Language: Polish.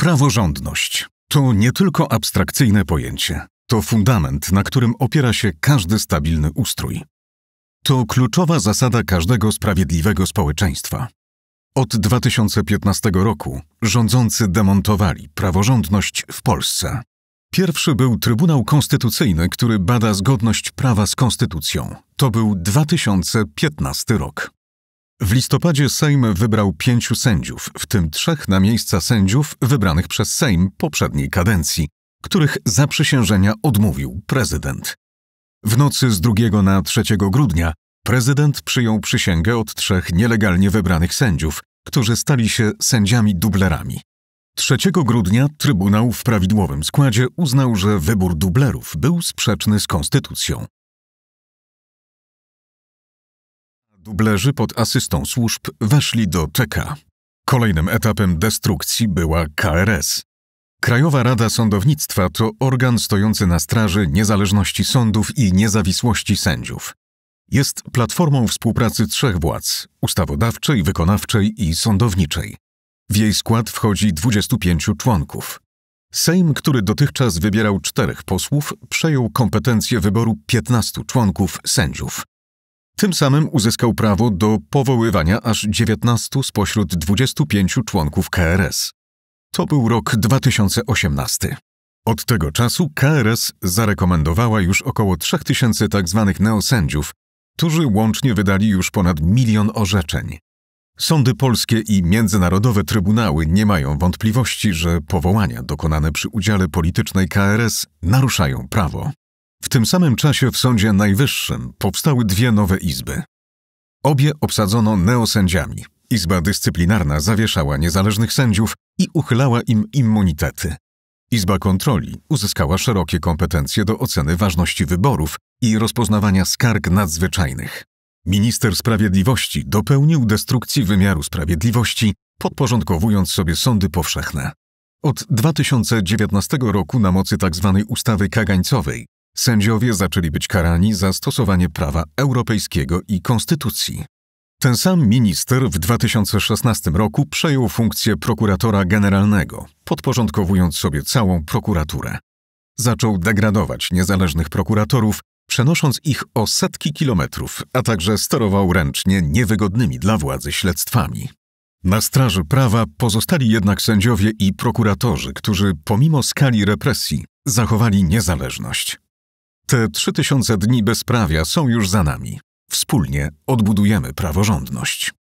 Praworządność to nie tylko abstrakcyjne pojęcie, to fundament, na którym opiera się każdy stabilny ustrój. To kluczowa zasada każdego sprawiedliwego społeczeństwa. Od 2015 roku rządzący demontowali praworządność w Polsce. Pierwszy był Trybunał Konstytucyjny, który bada zgodność prawa z konstytucją. To był 2015 rok. W listopadzie Sejm wybrał pięciu sędziów, w tym trzech na miejsca sędziów wybranych przez Sejm poprzedniej kadencji, których zaprzysiężenia odmówił prezydent. W nocy z 2 na 3 grudnia prezydent przyjął przysięgę od trzech nielegalnie wybranych sędziów, którzy stali się sędziami dublerami. 3 grudnia Trybunał w prawidłowym składzie uznał, że wybór dublerów był sprzeczny z konstytucją Dublerzy pod asystą służb weszli do TK. Kolejnym etapem destrukcji była KRS. Krajowa Rada Sądownictwa to organ stojący na straży niezależności sądów i niezawisłości sędziów. Jest platformą współpracy trzech władz ustawodawczej, wykonawczej i sądowniczej. W jej skład wchodzi 25 członków. Sejm, który dotychczas wybierał czterech posłów, przejął kompetencje wyboru 15 członków sędziów. Tym samym uzyskał prawo do powoływania aż 19 spośród 25 członków KRS. To był rok 2018. Od tego czasu KRS zarekomendowała już około 3000 tzw. Tak neosędziów, którzy łącznie wydali już ponad milion orzeczeń. Sądy polskie i międzynarodowe trybunały nie mają wątpliwości, że powołania dokonane przy udziale politycznej KRS naruszają prawo. W tym samym czasie w Sądzie Najwyższym powstały dwie nowe izby. Obie obsadzono neosędziami. Izba Dyscyplinarna zawieszała niezależnych sędziów i uchylała im immunitety. Izba Kontroli uzyskała szerokie kompetencje do oceny ważności wyborów i rozpoznawania skarg nadzwyczajnych. Minister Sprawiedliwości dopełnił destrukcji wymiaru sprawiedliwości, podporządkowując sobie sądy powszechne. Od 2019 roku na mocy tzw. Tak ustawy kagańcowej Sędziowie zaczęli być karani za stosowanie prawa europejskiego i konstytucji. Ten sam minister w 2016 roku przejął funkcję prokuratora generalnego, podporządkowując sobie całą prokuraturę. Zaczął degradować niezależnych prokuratorów, przenosząc ich o setki kilometrów, a także sterował ręcznie niewygodnymi dla władzy śledztwami. Na straży prawa pozostali jednak sędziowie i prokuratorzy, którzy pomimo skali represji zachowali niezależność. Te 3000 dni bezprawia są już za nami. Wspólnie odbudujemy praworządność.